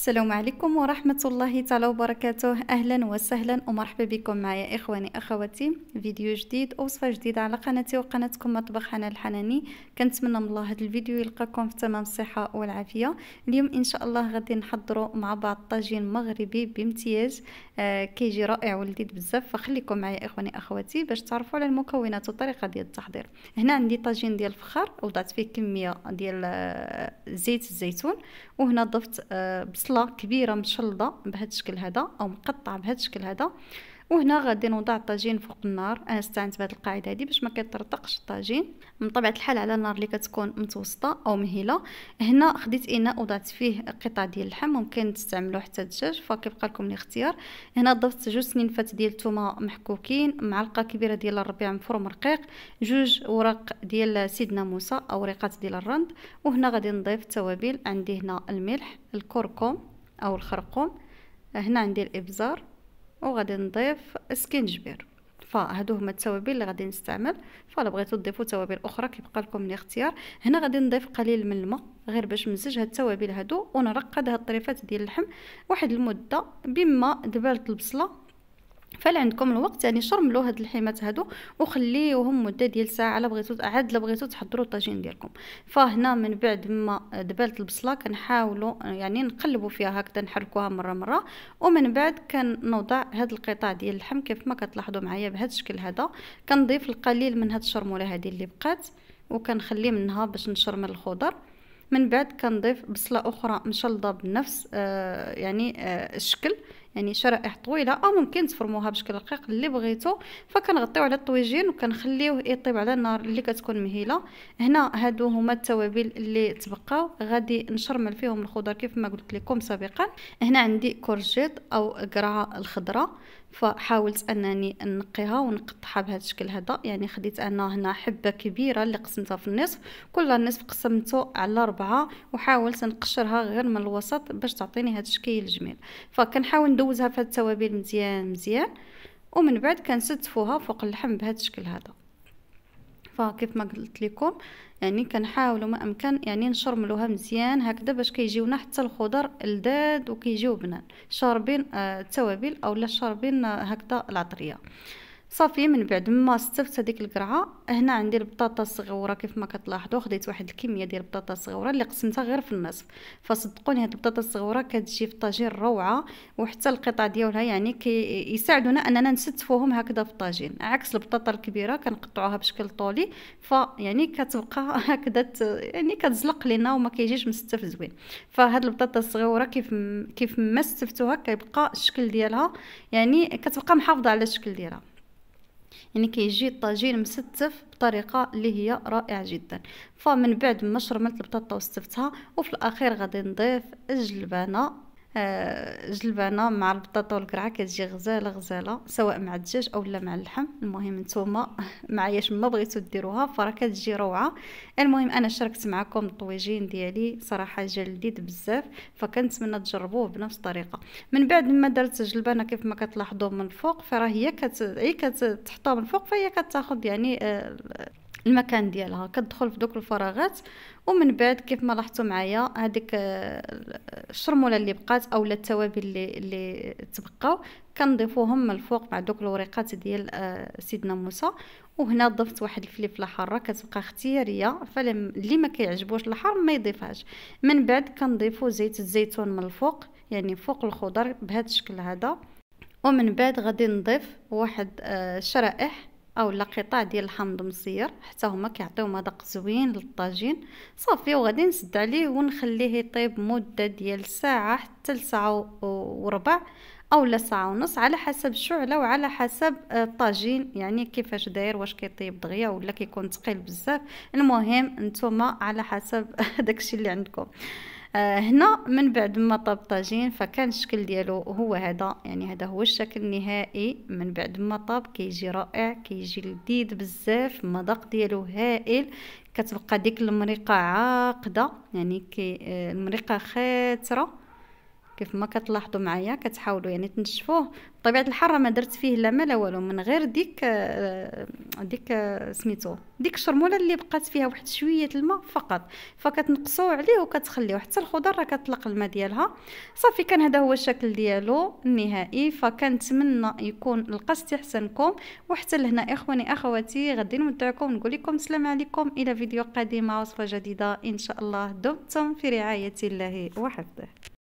السلام عليكم ورحمة الله تعالى وبركاته أهلا وسهلا ومرحبا بكم معي إخواني أخواتي فيديو جديد وصفة جديدة على قناتي وقناتكم مطبخ حنان الحناني كنتمنى من الله هذا الفيديو يلقاكم في تمام الصحة والعافية اليوم إن شاء الله غادي نحضروا مع بعض طاجين مغربي بامتياز آه كيجي رائع ولذيذ بزاف فخليكم معي إخواني أخواتي باش تعرفوا على المكونات وطريقة ديال التحضير هنا عندي طاجين ديال الفخار وضعت فيه كمية ديال آه، زيت الزيتون وهنا ضفت آه بصله كبيره مشلده بهذا الشكل هذا او مقطعه بهذا الشكل هذا وهنا غادي نوضع الطاجين فوق النار انا استعنت بهذه القاعده هذه باش ما كيطرطقش الطاجين من طبيعه الحال على النار اللي كتكون متوسطه او مهيله هنا خديت اناء وضعت فيه قطع ديال اللحم ممكن تستعملوا حتى الدجاج فكيبقى لكم الاختيار هنا ضفت جوج سنينفات ديال الثومه محكوكين معلقه كبيره ديال الربيع مفروم رقيق جوج ورق ديال سيدنا موسى اورقات ديال الرند وهنا غادي نضيف التوابل عندي هنا الملح الكركم او الخرقوم هنا عندي الابزار وغادي نضيف سكينجبير فهادو هما التوابل اللي غادي نستعمل فلا بغيتو تضيفوا توابل اخرى كيبقى لكم الاختيار هنا غادي نضيف قليل من الماء غير باش نمزج هاد التوابل هادو ونرقد هاد الطريفات ديال اللحم واحد المده بما دبالت البصله فلعندكم الوقت يعني شرملو هاد الحيمات هادو وخليوهم مده ديال ساعه الا بغيتو عاد الا بغيتو تحضروا الطاجين ديالكم فهنا من بعد ما دبلت البصله كنحاولوا يعني نقلبوا فيها هكذا نحركوها مره مره ومن بعد كنوضع هاد القطع ديال اللحم كيف ما كتلاحظوا معايا بهذا الشكل هذا كنضيف القليل من هاد الشرموله هذه اللي بقات وكنخلي منها باش نشرمل الخضر من بعد كنضيف بصله اخرى مشلضه بنفس آه يعني آه الشكل يعني شرائح طويله او ممكن تفرموها بشكل رقيق اللي بغيتو فكنغطيو على الطويجين وكنخليوه يطيب على النار اللي كتكون مهيله هنا هادو هما التوابل اللي تبقاو غادي نشرمل فيهم الخضر كيف ما قلت لكم سابقا هنا عندي كورجيت او قرعه الخضراء فحاولت انني نقيها ونقطعها بهذا الشكل هذا يعني خديت انا هنا حبه كبيره اللي قسمتها في النصف كل نصف قسمته على أربعة وحاولت نقشرها غير من الوسط باش تعطيني هذا الشكل الجميل فكنحاول ندوزها في هاد التوابل مزيان مزيان ومن بعد كنستفوها فوق اللحم بهذا الشكل هذا فكيف ما قلت لكم يعني كنحاولوا ما امكن يعني نشرملوها مزيان هكذا باش كيجيونا حتى الخضر لذاد وكيجيو بنان شاربين آه، التوابل اولا شاربين آه، هكذا العطريه صافي من بعد ما استفت هذيك القرعه هنا عندي البطاطا الصغيره كيف ما كتلاحظوا خديت واحد الكميه ديال البطاطا الصغيره اللي قسمتها غير في النصف فصدقوني هاد البطاطا الصغيره كتجي في الطاجين روعه وحتى القطع ديالها يعني كيساعدونا كي اننا نستفوهم هكذا في الطاجين عكس البطاطا الكبيره كنقطعوها بشكل طولي فيعني كتبقى هكذا يعني كتزلق لينا وما كيجيش مستف زوين فهاد البطاطا الصغيره كيف كيف ما استفتوها كيبقى الشكل ديالها يعني كتبقى محافظه على الشكل ديالها يعني كيجي الطاجين مستف بطريقه اللي هي رائعه جدا فمن بعد ما شرملت البطاطا وستفتها وفي الاخير غادي نضيف الجلبانه آه، جلبانه مع البطاطا والكرعه كتجي غزاله غزاله سواء مع الدجاج او لا مع اللحم المهم نتوما معايا ما بغيتو ديروها فراه كتجي روعه المهم انا شاركت معكم الطويجين ديالي صراحه جا لذيذ بزاف فكنتمنى تجربوه بنفس الطريقه من بعد ما درت الجلبانه كيف ما كتلاحظوا من الفوق فراه هي كت... هي كتحطها من الفوق فهي كتاخذ يعني آه، المكان ديالها كتدخل في دوك الفراغات ومن بعد كيف ما لاحظتوا معايا هذيك آه، الشرموله اللي بقات او التوابل اللي اللي تبقاو كنضيفوهم من الفوق مع دوك الوريقات ديال آه، سيدنا موسى وهنا ضفت واحد الفليفله حاره كتبقى اختياريه فاللي ما كيعجبوش الحار ما يضيفهاش من بعد كنضيفو زيت الزيتون من الفوق يعني فوق الخضر بهذا الشكل هذا ومن بعد غادي نضيف واحد الشرائح آه، اولا قطع ديال الحامض مصير حتى هما كيعطيو مذاق زوين للطاجين صافي وغادي نسد عليه ونخليه يطيب مده ديال ساعه حتى لساعه وربع اولا ساعه ونص على حسب الشعله وعلى حسب آه، الطاجين يعني كيفاش داير واش كيطيب دغيا ولا كيكون ثقيل بزاف المهم نتوما على حسب داكشي اللي عندكم آه، هنا من بعد ما طاب الطاجين فكان الشكل ديالو هو هذا يعني هذا هو الشكل النهائي من بعد ما طاب كيجي رائع كيجي لذيذ بزاف المذاق ديالو هائل كتبقى ديك المريقه عاقده يعني كي آه، المريقه خاتره كيف ما كتلاحظوا معايا كتحاولوا يعني تنشفوه بطبيعه الحال ما درت فيه لا ما لا والو من غير ديك آه، ديك آه، سميتو ديك الشرموله اللي بقات فيها واحد شويه الماء فقط فكتنقصوا عليه وكتخليوه حتى الخضر راه كتطلق الماء ديالها صافي كان هذا هو الشكل ديالو النهائي فكنتمنى يكون لقى استحسانكم وحتى لهنا اخواني اخواتي غادي نودعكم نقول لكم السلام عليكم الى فيديو قادمه وصفه جديده ان شاء الله دمتم في رعايه الله وحفظه